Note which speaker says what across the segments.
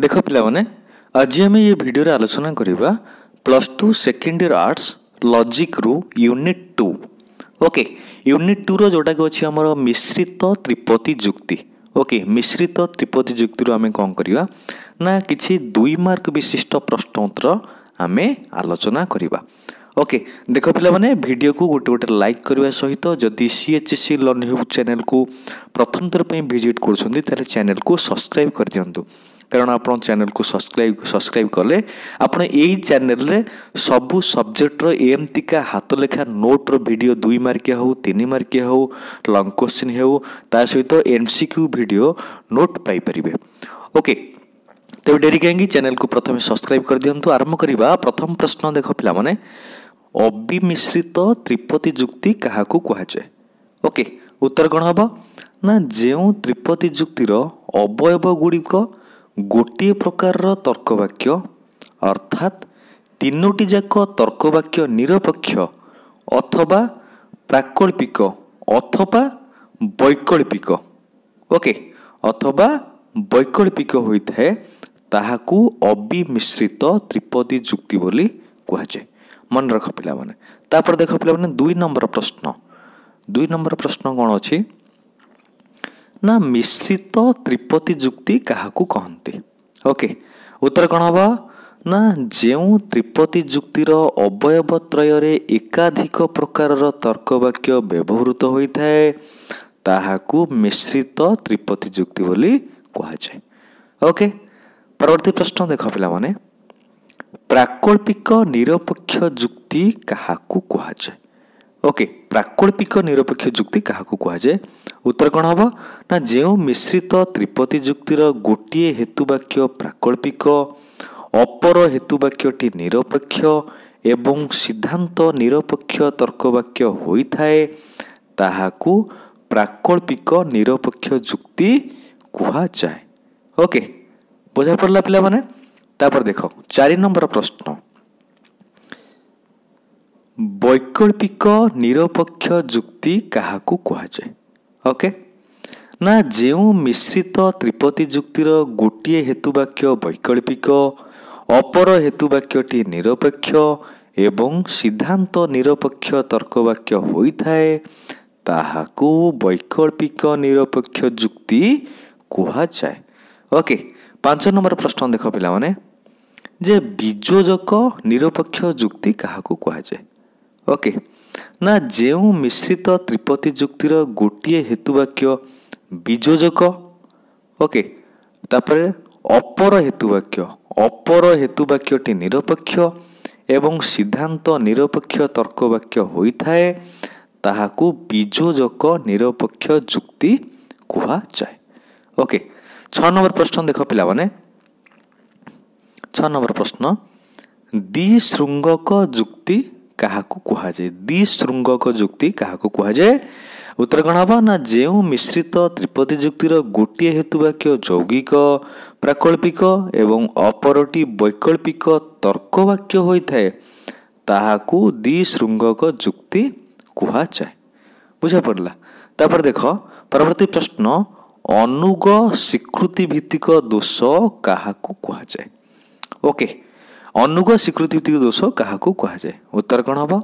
Speaker 1: देख पाने आज आम ये भिडियो आलोचना करवा plus two second year arts लजिक्रु यूनिट टू ओके यूनिट टूर जोटा कि अच्छे मिश्रित त्रिपति जुक्ति ओके मिश्रित त्रिपति जुक्ति आम कौन करवा ना कि दुई मार्क विशिष्ट प्रश्न उत्तर आम आलोचना करवा ओके देख पाने भिडियो को गोटे गोटे लाइक करने सहित जदि सी एच एस सी लर्ण्यूब चेल को प्रथम थरपाई भिजिट कर चेल को सब्सक्राइब कर दिंटू କାରଣ ଆପଣ ଚ୍ୟାନେଲକୁ ସବସ୍କ୍ରାଇବ୍ ସବସ୍କ୍ରାଇବ୍ କଲେ ଆପଣ ଏଇ ଚ୍ୟାନେଲରେ ସବୁ ସବଜେକ୍ଟର ଏମିତିକା ହାତଲେଖା ନୋଟ୍ର ଭିଡ଼ିଓ ଦୁଇ ମାର୍କିଆ ହେଉ ତିନି ମାର୍କିଆ ହେଉ ଲଙ୍ଗ୍ କୋଶ୍ଚିନ୍ ହେଉ ତା ସହିତ M C Q video note ପାଇପାରିବେ ଓକେ ତେବେ ଡେରି କାହିଁକି ଚ୍ୟାନେଲକୁ ପ୍ରଥମେ ସବସ୍କ୍ରାଇବ୍ କରିଦିଅନ୍ତୁ ଆରମ୍ଭ କରିବା ପ୍ରଥମ ପ୍ରଶ୍ନ ଦେଖ ପିଲାମାନେ ଅବିମିଶ୍ରିତ ତ୍ରିପତି ଯୁକ୍ତି କାହାକୁ କୁହାଯାଏ ଓକେ ଉତ୍ତର କ'ଣ ହେବ ନା ଯେଉଁ ତ୍ରିପତି ଯୁକ୍ତିର ଅବୟବ ଗୁଡ଼ିକ ଗୋଟିଏ ପ୍ରକାରର ତର୍କବାକ୍ୟ ଅର୍ଥାତ୍ ଯାକ ତର୍କବାକ୍ୟ ନିରପେକ୍ଷ ଅଥବା ପ୍ରାକଳ୍ପିକ ଅଥବା ବୈକଳ୍ପିକ ଓକେ ଅଥବା ବୈକଳ୍ପିକ ହୋଇଥାଏ ତାହାକୁ ଅବିମିଶ୍ରିତ ତ୍ରିପଦୀ ଯୁକ୍ତି ବୋଲି କୁହାଯାଏ ମନେ ରଖ ପିଲାମାନେ ତାପରେ ଦେଖ ପିଲାମାନେ ଦୁଇ ନମ୍ବର ପ୍ରଶ୍ନ ଦୁଇ ନମ୍ବର ପ୍ରଶ୍ନ କ'ଣ ଅଛି ନା ମିଶ୍ରିତ ତ୍ରିପତି ଯୁକ୍ତି କାହାକୁ କହନ୍ତି ଓକେ ଉତ୍ତର କ'ଣ ହେବ ନା ଯେଉଁ ତ୍ରିପତି ଯୁକ୍ତିର ଅବୟବତ୍ରୟରେ ଏକାଧିକ ପ୍ରକାରର ତର୍କବାକ୍ୟ ବ୍ୟବହୃତ ହୋଇଥାଏ ତାହାକୁ ମିଶ୍ରିତ ତ୍ରିପତି ଯୁକ୍ତି ବୋଲି କୁହାଯାଏ ଓକେ ପରବର୍ତ୍ତୀ ପ୍ରଶ୍ନ ଦେଖ ପିଲାମାନେ ପ୍ରାକଳ୍ପିକ ନିରପେକ୍ଷ ଯୁକ୍ତି କାହାକୁ କୁହାଯାଏ ଓକେ ପ୍ରାକଳ୍ପିକ ନିରପେକ୍ଷ ଯୁକ୍ତି କାହାକୁ କୁହାଯାଏ ଉତ୍ତର କ'ଣ ହେବ ନା ଯେଉଁ ମିଶ୍ରିତ ତ୍ରିପତି ଯୁକ୍ତିର ଗୋଟିଏ ହେତୁବାକ୍ୟ ପ୍ରାକଳ୍ପିକ ଅପର ହେତୁବାକ୍ୟଟି ନିରପେକ୍ଷ ଏବଂ ସିଦ୍ଧାନ୍ତ ନିରପେକ୍ଷ ତର୍କବାକ୍ୟ ହୋଇଥାଏ ତାହାକୁ ପ୍ରାକଳ୍ପିକ ନିରପେକ୍ଷ ଯୁକ୍ତି କୁହାଯାଏ ଓକେ ବୁଝା ପଡ଼ିଲା ପିଲାମାନେ ତାପରେ ଦେଖ ଚାରି ନମ୍ବର ପ୍ରଶ୍ନ ବୈକଳ୍ପିକ ନିରପେକ୍ଷ ଯୁକ୍ତି କାହାକୁ କୁହାଯାଏ ଓକେ ନା ଯେଉଁ ମିଶ୍ରିତ ତ୍ରିପତି ଯୁକ୍ତିର ଗୋଟିଏ ହେତୁବାକ୍ୟ ବୈକଳ୍ପିକ ଅପର ହେତୁବାକ୍ୟଟି ନିରପେକ୍ଷ ଏବଂ ସିଦ୍ଧାନ୍ତ ନିରପେକ୍ଷ ତର୍କବାକ୍ୟ ହୋଇଥାଏ ତାହାକୁ ବୈକଳ୍ପିକ ନିରପେକ୍ଷ ଯୁକ୍ତି କୁହାଯାଏ ଓକେ ପାଞ୍ଚ ନମ୍ବର ପ୍ରଶ୍ନ ଦେଖ ପିଲାମାନେ ଯେ ବିଯୋଜକ ନିରପେକ୍ଷ ଯୁକ୍ତି କାହାକୁ କୁହାଯାଏ ଓକେ ନା ଯେଉଁ ମିଶ୍ରିତ ତ୍ରିପତି ଯୁକ୍ତିର ଗୋଟିଏ ହେତୁବାକ୍ୟ ବିଯୋଜକ ଓକେ ତାପରେ ଅପର ହେତୁବାକ୍ୟ ଅପର ହେତୁବାକ୍ୟଟି ନିରପେକ୍ଷ ଏବଂ ସିଦ୍ଧାନ୍ତ ନିରପେକ୍ଷ ତର୍କବାକ୍ୟ ହୋଇଥାଏ ତାହାକୁ ବିଯୋଜକ ନିରପେକ୍ଷ ଯୁକ୍ତି କୁହାଯାଏ ଓକେ ଛଅ ନମ୍ବର ପ୍ରଶ୍ନ ଦେଖ ପିଲାମାନେ ଛଅ ନମ୍ବର ପ୍ରଶ୍ନ ଦ୍ୱିଶୃଙ୍ଗକ ଯୁକ୍ତି କାହାକୁ କୁହାଯାଏ ଦି ଶୃଙ୍ଗକ ଯୁକ୍ତି କାହାକୁ କୁହାଯାଏ ଉତ୍ତର କ'ଣ ହେବ ନା ଯେଉଁ ମିଶ୍ରିତ ତ୍ରିପଦୀ ଯୁକ୍ତିର ଗୋଟିଏ ହେତୁ ବାକ୍ୟ ଯୌଗିକ ପ୍ରାକଳ୍ପିକ ଏବଂ ଅପରଟି ବୈକଳ୍ପିକ ତର୍କ ବାକ୍ୟ ହୋଇଥାଏ ତାହାକୁ ଦି ଶୃଙ୍ଗକ ଯୁକ୍ତି କୁହାଯାଏ ବୁଝା ପଡ଼ିଲା ତାପରେ ଦେଖ ପରବର୍ତ୍ତୀ ପ୍ରଶ୍ନ ଅନୁଗ ସ୍ୱୀକୃତି ଭିତ୍ତିକ ଦୋଷ କାହାକୁ କୁହାଯାଏ ଓକେ ଅନୁଗ ସ୍ୱୀକୃତିଭିତ୍ତିକ ଦୋଷ କାହାକୁ କୁହାଯାଏ ଉତ୍ତର କ'ଣ ହେବ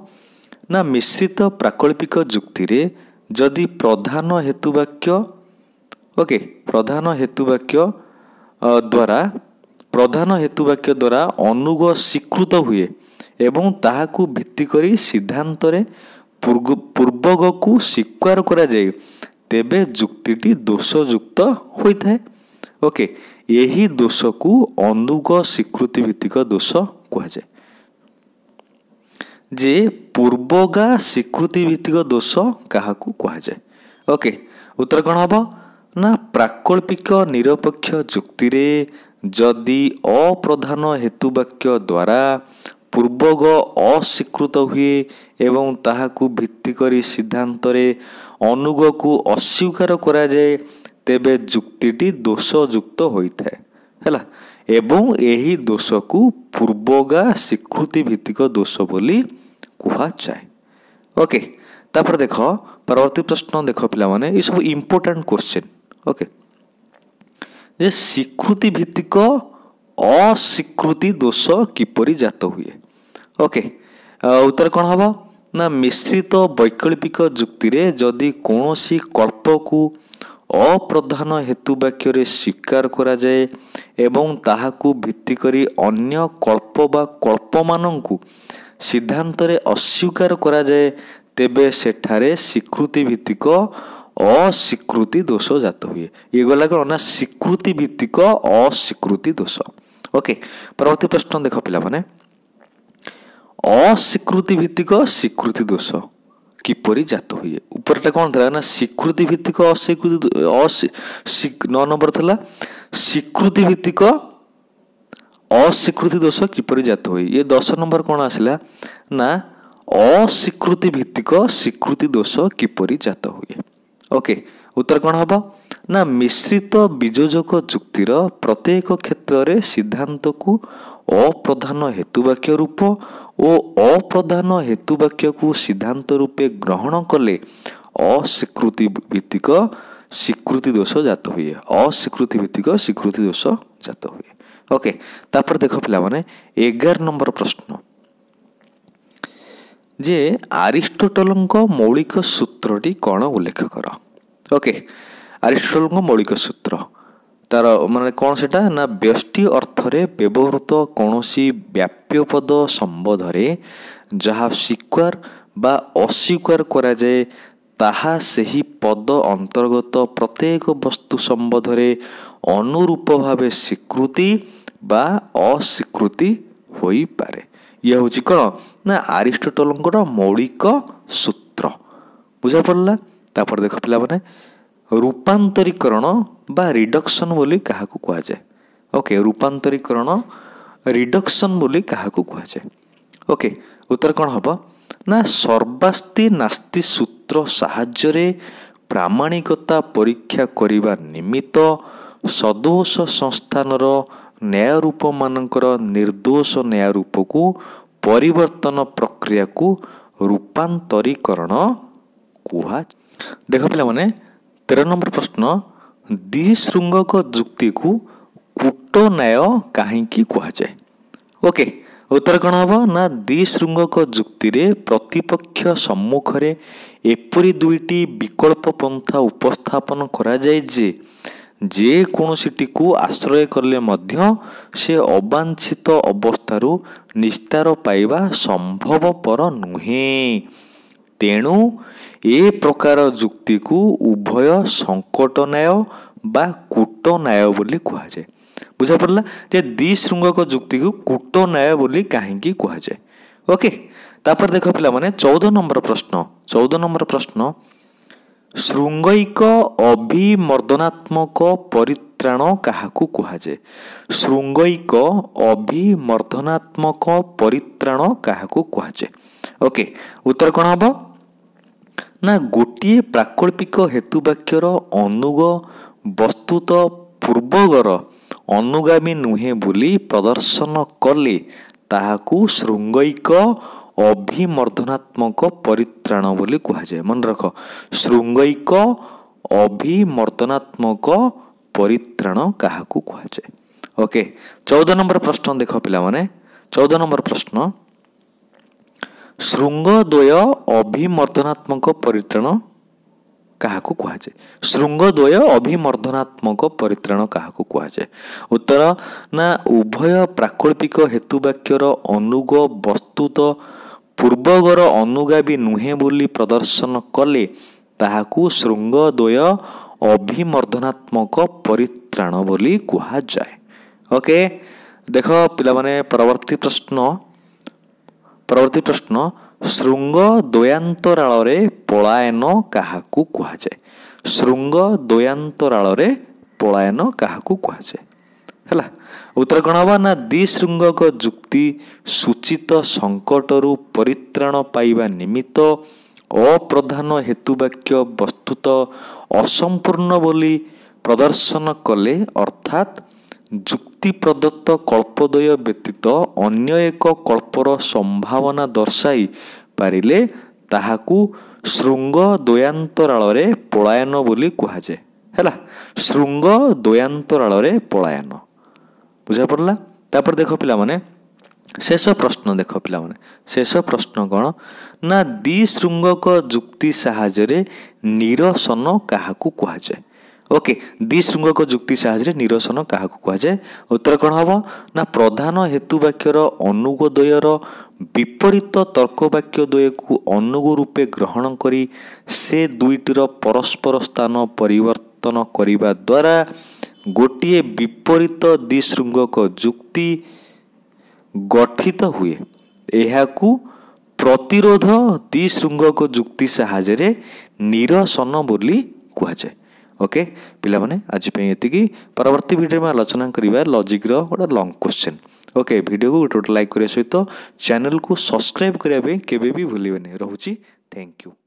Speaker 1: ନା ମିଶ୍ରିତ ପ୍ରାକଳ୍ପିକ ଯୁକ୍ତିରେ ଯଦି ପ୍ରଧାନ ହେତୁ ବାକ୍ୟ ଓକେ ପ୍ରଧାନ ହେତୁ ବାକ୍ୟ ଦ୍ୱାରା ପ୍ରଧାନ ହେତୁ ବାକ୍ୟ ଦ୍ୱାରା ଅନୁଗ ସ୍ୱୀକୃତ ହୁଏ ଏବଂ ତାହାକୁ ଭିତ୍ତି କରି ସିଦ୍ଧାନ୍ତରେ ପୂର୍ବକୁ ସ୍ୱୀକାର କରାଯାଏ ତେବେ ଯୁକ୍ତିଟି ଦୋଷଯୁକ୍ତ ହୋଇଥାଏ ଓକେ ଏହି ଦୋଷକୁ ଅନୁଗ ସ୍ୱୀକୃତି ଭିତ୍ତିକ ଦୋଷ କୁହାଯାଏ ଯେ ପୂର୍ବଗା ସ୍ୱୀକୃତି ଭିତ୍ତିକ ଦୋଷ କାହାକୁ କୁହାଯାଏ ଓକେ ଉତ୍ତର କ'ଣ ହେବ ନା ପ୍ରାକଳ୍ପିକ ନିରପେକ୍ଷ ଯୁକ୍ତିରେ ଯଦି ଅପ୍ରଧାନ ହେତୁ ବାକ୍ୟ ଦ୍ୱାରା ପୂର୍ବଗ ଅସ୍ୱୀକୃତ ହୁଏ ଏବଂ ତାହାକୁ ଭିତ୍ତି କରି ସିଦ୍ଧାନ୍ତରେ ଅନୁଗକୁ ଅସ୍ୱୀକାର କରାଯାଏ ତେବେ ଯୁକ୍ତିଟି ଦୋଷଯୁକ୍ତ ହୋଇଥାଏ ହେଲା ଏବଂ ଏହି ଦୋଷକୁ ପୂର୍ବଗା ସ୍ୱୀକୃତି ଭିତ୍ତିକ ଦୋଷ ବୋଲି କୁହାଯାଏ ଓକେ ତାପରେ ଦେଖ ପରବର୍ତ୍ତୀ ପ୍ରଶ୍ନ ଦେଖ ପିଲାମାନେ ଏସବୁ ଇମ୍ପୋର୍ଟାଣ୍ଟ କ୍ୱେଶ୍ଚିନ୍ ଓକେ ଯେ ସ୍ୱୀକୃତି ଭିତ୍ତିକ ଅସ୍ୱୀକୃତି ଦୋଷ କିପରି ଜାତ ହୁଏ ଓକେ ଉତ୍ତର କ'ଣ ହେବ ନା ମିଶ୍ରିତ ବୈକଳ୍ପିକ ଯୁକ୍ତିରେ ଯଦି କୌଣସି କଳ୍ପକୁ ଅପ୍ରଧାନ ହେତୁବାକ୍ୟରେ ସ୍ୱୀକାର କରାଯାଏ ଏବଂ ତାହାକୁ ଭିତ୍ତି କରି ଅନ୍ୟ କଳ୍ପ ବା କଳ୍ପମାନଙ୍କୁ ସିଦ୍ଧାନ୍ତରେ ଅସ୍ୱୀକାର କରାଯାଏ ତେବେ ସେଠାରେ ସ୍ୱୀକୃତି ଭିତ୍ତିକ ଅସ୍ୱୀକୃତି ଦୋଷ ଜାତ ହୁଏ ଇଏ ଗଲା କ'ଣ ନା ସ୍ୱୀକୃତି ଭିତ୍ତିକ ଅସ୍ୱୀକୃତି ଦୋଷ ଓକେ ପରବର୍ତ୍ତୀ ପ୍ରଶ୍ନ ଦେଖ ପିଲାମାନେ ଅସ୍ୱୀକୃତି ଭିତ୍ତିକ ସ୍ୱୀକୃତି ଦୋଷ କିପରି ଜାତ ହୁଏ ଉପରଟା କ'ଣ ଥିଲା ନା ସ୍ୱୀକୃତି ଭିତ୍ତିକ ଅସ୍ୱୀକୃତି ନଅ ନମ୍ବର ଥିଲା ସ୍ୱୀକୃତି ଭିତ୍ତିକ ଅସ୍ୱୀକୃତି ଦୋଷ କିପରି ଜାତ ହୁଏ ଇଏ ଦଶ ନମ୍ବର କ'ଣ ଆସିଲା ନା ଅସ୍ୱୀକୃତି ଭିତ୍ତିକ ସ୍ୱୀକୃତି ଦୋଷ କିପରି ଜାତ ହୁଏ ଓକେ ଉତ୍ତର କ'ଣ ହେବ ନା ମିଶ୍ରିତ ବିଯୋଜକ ଯୁକ୍ତିର ପ୍ରତ୍ୟେକ କ୍ଷେତ୍ରରେ ସିଦ୍ଧାନ୍ତକୁ ଅପ୍ରଧାନ ହେତୁବାକ୍ୟ ରୂପ ଓ ଅପ୍ରଧାନ ହେତୁବାକ୍ୟକୁ ସିଦ୍ଧାନ୍ତ ରୂପେ ଗ୍ରହଣ କଲେ ଅସ୍ୱୀକୃତି ଭିତ୍ତିକ ସ୍ୱୀକୃତି ଦୋଷ ଜାତ ହୁଏ ଅସ୍ୱୀକୃତି ଭିତ୍ତିକ ସ୍ୱୀକୃତି ଦୋଷ ଜାତ ହୁଏ ଓକେ ତାପରେ ଦେଖ ପିଲାମାନେ ଏଗାର ନମ୍ବର ପ୍ରଶ୍ନ ଯେ ଆରିଷ୍ଟୋଟଲଙ୍କ ମୌଳିକ ସୂତ୍ରଟି କ'ଣ ଉଲ୍ଲେଖ କର ଓକେ ଆରିଷ୍ଟୋଟଲଙ୍କ ମୌଳିକ ସୂତ୍ର ତାର ମାନେ କ'ଣ ସେଇଟା ନା ବ୍ୟଷ୍ଟି ଅର୍ଥରେ ବ୍ୟବହୃତ କୌଣସି ବ୍ୟାପ୍ୟ ପଦ ସମ୍ବୋଧରେ ଯାହା ସ୍ୱୀକାର ବା ଅସ୍ୱୀକାର କରାଯାଏ ତାହା ସେହି ପଦ ଅନ୍ତର୍ଗତ ପ୍ରତ୍ୟେକ ବସ୍ତୁ ସମ୍ବୋଧରେ ଅନୁରୂପ ଭାବେ ସ୍ୱୀକୃତି ବା ଅସ୍ୱୀକୃତି ହୋଇପାରେ ଇଏ ହେଉଛି କ'ଣ ନା ଆରିଷ୍ଟୋଟଲଙ୍କର ମୌଳିକ ସୂତ୍ର ବୁଝାପଡ଼ିଲା ତାପରେ ଦେଖ ପିଲାମାନେ ରୂପାନ୍ତରୀକରଣ ବା ରିଡକ୍ସନ୍ ବୋଲି କାହାକୁ କୁହାଯାଏ ଓକେ ରୂପାନ୍ତରୀକରଣ ରିଡକ୍ସନ୍ ବୋଲି କାହାକୁ କୁହାଯାଏ ଓକେ ଉତ୍ତର କ'ଣ ହେବ ନା ସର୍ବାସ୍ତି ନାସ୍ତି ସୂତ୍ର ସାହାଯ୍ୟରେ ପ୍ରାମାଣିକତା ପରୀକ୍ଷା କରିବା ନିମିତ୍ତ ସଦୋଷ ସଂସ୍ଥାନର ନ୍ୟାୟରୂପମାନଙ୍କର ନିର୍ଦ୍ଦୋଷ ନ୍ୟାୟରୂପକୁ ପରିବର୍ତ୍ତନ ପ୍ରକ୍ରିୟାକୁ ରୂପାନ୍ତରୀକରଣ କୁହା ଦେଖ ପିଲାମାନେ ତେର ନମ୍ବର ପ୍ରଶ୍ନ ଦ୍ୱିଶୃଙ୍ଗକ ଯୁକ୍ତିକୁ କୂଟନ୍ୟାୟ କାହିଁକି କୁହାଯାଏ ଓକେ ଉତ୍ତର କ'ଣ ହେବ ନା ଦ୍ୱିଶୃଙ୍ଗକ ଯୁକ୍ତିରେ ପ୍ରତିପକ୍ଷ ସମ୍ମୁଖରେ ଏପରି ଦୁଇଟି ବିକଳ୍ପ ପନ୍ଥା ଉପସ୍ଥାପନ କରାଯାଏ ଯେ ଯେକୌଣସିଟିକୁ ଆଶ୍ରୟ କଲେ ମଧ୍ୟ ସେ ଅବାଞ୍ଛିତ ଅବସ୍ଥାରୁ ନିସ୍ତାର ପାଇବା ସମ୍ଭବପର ନୁହେଁ ତେଣୁ ଏ ପ୍ରକାର ଯୁକ୍ତିକୁ ଉଭୟ ସଙ୍କଟ ନ୍ୟାୟ ବା କୁଟ ନ୍ୟାୟ ବୋଲି କୁହାଯାଏ ବୁଝାପଡ଼ିଲା ଯେ ଦ୍ୱି ଶୃଙ୍ଗକ ଯୁକ୍ତିକୁ କୁଟ ନ୍ୟାୟ ବୋଲି କାହିଁକି କୁହାଯାଏ ଓକେ ତାପରେ ଦେଖ ପିଲାମାନେ ଚଉଦ ନମ୍ବର ପ୍ରଶ୍ନ ଚଉଦ ନମ୍ବର ପ୍ରଶ୍ନ ଶୃଙ୍ଗୟିକ ଅଭିମର୍ଦ୍ଦନାତ୍ମକ ପରିତ୍ରାଣ କାହାକୁ କୁହାଯାଏ ଶୃଙ୍ଗୟିକ ଅଭିମର୍ଦ୍ଦନାତ୍ମକ ପରିତ୍ରାଣ କାହାକୁ କୁହାଯାଏ ଓକେ ଉତ୍ତର କ'ଣ ହେବ ନା ଗୋଟିଏ ପ୍ରାକଳ୍ପିକ ହେତୁ ବାକ୍ୟର ଅନୁଗ ବସ୍ତୁତ ପୂର୍ବଗର ଅନୁଗାମୀ ନୁହେଁ ବୋଲି ପ୍ରଦର୍ଶନ କଲେ ତାହାକୁ ଶୃଙ୍ଗୟିକ ଅଭିମର୍ଦ୍ଧନାତ୍ମକ ପରିତ୍ରାଣ ବୋଲି କୁହାଯାଏ ମନେ ରଖ ଶୃଙ୍ଗୟିକ ଅଭିମର୍ଦ୍ଧନାତ୍ମକ ପରିତ୍ରାଣ କାହାକୁ କୁହାଯାଏ ଓକେ ଚଉଦ ନମ୍ବର ପ୍ରଶ୍ନ ଦେଖ ପିଲାମାନେ ଚଉଦ ନମ୍ବର ପ୍ରଶ୍ନ ଶୃଙ୍ଗ ଦ୍ୱୟ ଅଭିମର୍ଦ୍ଧନାତ୍ମକ ପରିତ୍ରାଣ କାହାକୁ କୁହାଯାଏ ଶୃଙ୍ଗ ଦ୍ୱୟ ଅଭିମର୍ଦ୍ଧନାତ୍ମକ ପରିତ୍ରାଣ କାହାକୁ କୁହାଯାଏ ଉତ୍ତର ନା ଉଭୟ ପ୍ରାକଳ୍ପିକ ହେତୁବାକ୍ୟର ଅନୁଗ ବସ୍ତୁତ ପୂର୍ବଗର ଅନୁଗାମୀ ନୁହେଁ ବୋଲି ପ୍ରଦର୍ଶନ କଲେ ତାହାକୁ ଶୃଙ୍ଗ ଦ୍ୱୟ ଅଭିମର୍ଦ୍ଧନାତ୍ମକ ପରିତ୍ରାଣ ବୋଲି କୁହାଯାଏ ଓକେ ଦେଖ ପିଲାମାନେ ପରବର୍ତ୍ତୀ ପ୍ରଶ୍ନ ପରବର୍ତ୍ତୀ ପ୍ରଶ୍ନ ଶୃଙ୍ଗ ଦ୍ୱୟାନ୍ତରାଳରେ ପଳାୟନ କାହାକୁ କୁହାଯାଏ ଶୃଙ୍ଗ ଦ୍ୱୟାନ୍ତରାଳରେ ପଳାୟନ କାହାକୁ କୁହାଯାଏ ହେଲା ଉତ୍ତର କ'ଣ ହେବ ନା ଦ୍ୱି ଶୃଙ୍ଗକ ଯୁକ୍ତି ସୂଚିତ ସଙ୍କଟରୁ ପରିତ୍ରାଣ ପାଇବା ନିମିତ୍ତ ଅପ୍ରଧାନ ହେତୁ ବାକ୍ୟ ବସ୍ତୁତ ଅସମ୍ପୂର୍ଣ୍ଣ ବୋଲି ପ୍ରଦର୍ଶନ କଲେ ଅର୍ଥାତ୍ ଯୁକ୍ତି ପ୍ରଦତ୍ତ କଳ୍ପଦ୍ୱୟ ବ୍ୟତୀତ ଅନ୍ୟ ଏକ କଳ୍ପର ସମ୍ଭାବନା ଦର୍ଶାଇ ପାରିଲେ ତାହାକୁ ଶୃଙ୍ଗ ଦୟାନ୍ତରାଳରେ ପଳାୟନ ବୋଲି କୁହାଯାଏ ହେଲା ଶୃଙ୍ଗ ଦୟାନ୍ତରାଳରେ ପଳାୟନ ବୁଝା ପଡ଼ିଲା ତାପରେ ଦେଖ ପିଲାମାନେ ଶେଷ ପ୍ରଶ୍ନ ଦେଖ ପିଲାମାନେ ଶେଷ ପ୍ରଶ୍ନ କ'ଣ ନା ଦ୍ୱିଶୃଙ୍ଗକ ଯୁକ୍ତି ସାହାଯ୍ୟରେ ନିରସନ କାହାକୁ କୁହାଯାଏ ଓକେ ଦ୍ୱିଶୃଙ୍ଗକ ଯୁକ୍ତି ସାହାଯ୍ୟରେ ନିରସନ କାହାକୁ କୁହାଯାଏ ଉତ୍ତର କ'ଣ ହେବ ନା ପ୍ରଧାନ ହେତୁ ବାକ୍ୟର ଅନୁଗୋଦୟର ବିପରୀତ ତର୍କବାକ୍ୟ ଦ୍ୱୟକୁ ଅନୁଗ ରୂପେ ଗ୍ରହଣ କରି ସେ ଦୁଇଟିର ପରସ୍ପର ସ୍ଥାନ ପରିବର୍ତ୍ତନ କରିବା ଦ୍ୱାରା ଗୋଟିଏ ବିପରୀତ ଦ୍ୱିଶୃଙ୍ଗକ ଯୁକ୍ତି ଗଠିତ ହୁଏ ଏହାକୁ ପ୍ରତିରୋଧ ଦ୍ୱିଶୃଙ୍ଗକ ଯୁକ୍ତି ସାହାଯ୍ୟରେ ନିରସନ ବୋଲି କୁହାଯାଏ ओके पिया आजपि पर्वती भिडियो आलोचना लजिक्र गो लङ क्वश्चन ओके भिडियो टोटल को च्याने सब्सक्राइबै के भुल रुचि थ्याङ्क यू